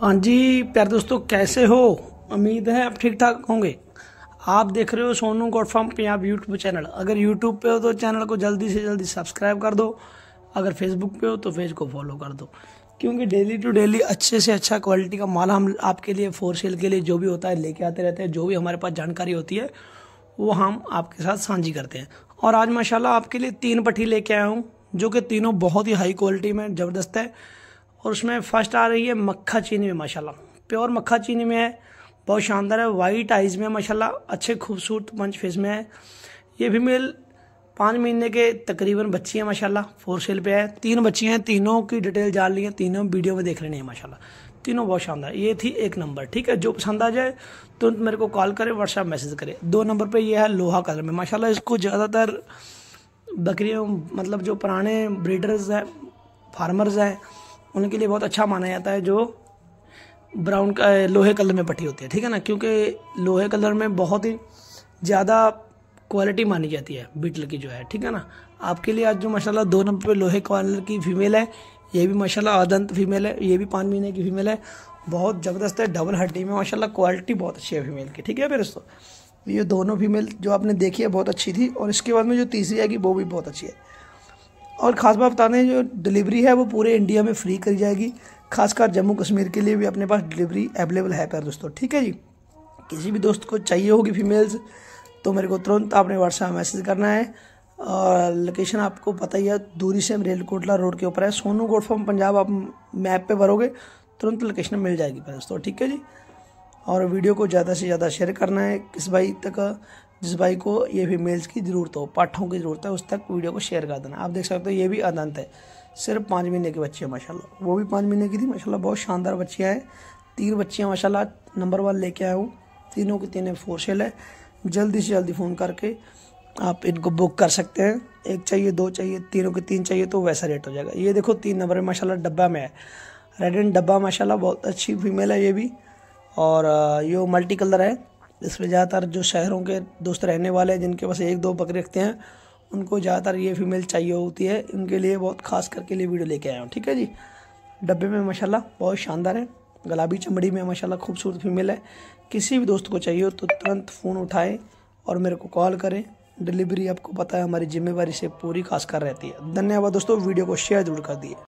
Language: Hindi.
हाँ जी प्यार दोस्तों कैसे हो उम्मीद है आप ठीक ठाक होंगे आप देख रहे हो सोनू गॉड पे पंजाब यूट्यूब चैनल अगर यूट्यूब पे हो तो चैनल को जल्दी से जल्दी सब्सक्राइब कर दो अगर फेसबुक पे हो तो फेज को फॉलो कर दो क्योंकि डेली टू डेली अच्छे से अच्छा क्वालिटी का माल हम आपके लिए फोर सेल के लिए जो भी होता है लेके आते रहते हैं जो भी हमारे पास जानकारी होती है वो हम आपके साथ साझी करते हैं और आज माशाल्लाह आपके लिए तीन पट्टी लेके आया हूँ जो कि तीनों बहुत ही हाई क्वालिटी में ज़बरदस्त है और उसमें फर्स्ट आ रही है मक्खा चीनी में माशाल्लाह प्योर मक्खा चीनी में है बहुत शानदार है वाइट आइज़ में माशाल्लाह अच्छे खूबसूरत पंच फेस में है ये फीमेल पाँच महीने के तकरीबन बच्ची है माशाल्लाह फोर सेल पे है तीन बच्ची हैं तीनों की डिटेल जान ली है तीनों वीडियो में देख लेनी है माशाल्लाह तीनों बहुत शानदार ये थी एक नंबर ठीक है जो पसंद आ जाए तुरंत तो मेरे को कॉल करें व्हाट्सएप मैसेज करें दो नंबर पे ये है लोहा कलर में माशाल्लाह इसको ज़्यादातर बकरियों मतलब जो पुराने ब्रीडर्स हैं फार्मर्स हैं उनके लिए बहुत अच्छा माना जाता है जो ब्राउन का लोहे कलर में पट्टी होती है ठीक है ना क्योंकि लोहे कलर में बहुत ही ज़्यादा क्वालिटी मानी जाती है बीटल की जो है ठीक है ना आपके लिए आज जो माशाल्लाह दो नंबर पे लोहे कलर की फीमेल है ये भी माशाल्लाह आदंत फीमेल है ये भी पाँच महीने की फीमेल है बहुत ज़बरदस्त है डबल हड्डी में माशाला क्वालिटी बहुत अच्छी है फीमेल की ठीक है फिर दोस्तों ये दोनों फीमेल जो आपने देखी है बहुत अच्छी थी और इसके बाद में जो तीसरी आएगी वो भी बहुत अच्छी है और ख़ास बात बता दें जो डिलीवरी है वो पूरे इंडिया में फ्री करी जाएगी खासकर जम्मू कश्मीर के लिए भी अपने पास डिलीवरी अवेलेबल है प्यार दोस्तों ठीक है जी किसी भी दोस्त को चाहिए होगी फीमेल्स तो मेरे को तुरंत आपने व्हाट्सएप मैसेज करना है और लोकेशन आपको पता ही है दूरी से रेल कोटला रोड के ऊपर है सोनू गोड फॉर्म पंजाब आप मैप पे भरोगे तुरंत लोकेशन मिल जाएगी दोस्तों ठीक है जी और वीडियो को ज़्यादा से ज़्यादा शेयर करना है किस भाई तक जिस भाई को ये फीमेल्स की ज़रूरत हो पाठों की ज़रूरत है उस तक वीडियो को शेयर कर देना आप देख सकते हो ये भी अनंत है सिर्फ पाँच महीने की बच्ची है माशाल्लाह वो भी पाँच महीने की थी माशाल्लाह बहुत शानदार बच्चियाँ हैं तीन बच्चियाँ माशाला नंबर वन लेके आया हूँ तीनों की तीनों फोर सेल है जल्दी से जल्दी फ़ोन करके आप इनको बुक कर सकते हैं एक चाहिए दो चाहिए तीनों के तीन चाहिए तो वैसा रेट हो जाएगा ये देखो तीन नंबर में माशाल्लाह डब्बा में है रेड एंड डब्बा माशाल्लाह बहुत अच्छी फीमेल है ये भी और ये मल्टी कलर है इसमें ज़्यादातर जो शहरों के दोस्त रहने वाले हैं जिनके पास एक दो बकरे रखते हैं उनको ज़्यादातर ये फीमेल चाहिए होती है उनके लिए बहुत खास करके लिए वीडियो लेके आया हूँ ठीक है जी डब्बे में माशाल्लाह बहुत शानदार है गुलाबी चमड़ी में माशाल्लाह खूबसूरत फीमेल है किसी भी दोस्त को चाहिए हो तो तुरंत फ़ोन उठाएँ और मेरे को कॉल करें डिलीवरी आपको पता है हमारी जिम्मेवारी से पूरी खास कर रहती है धन्यवाद दोस्तों वीडियो को शेयर जरूर कर दिए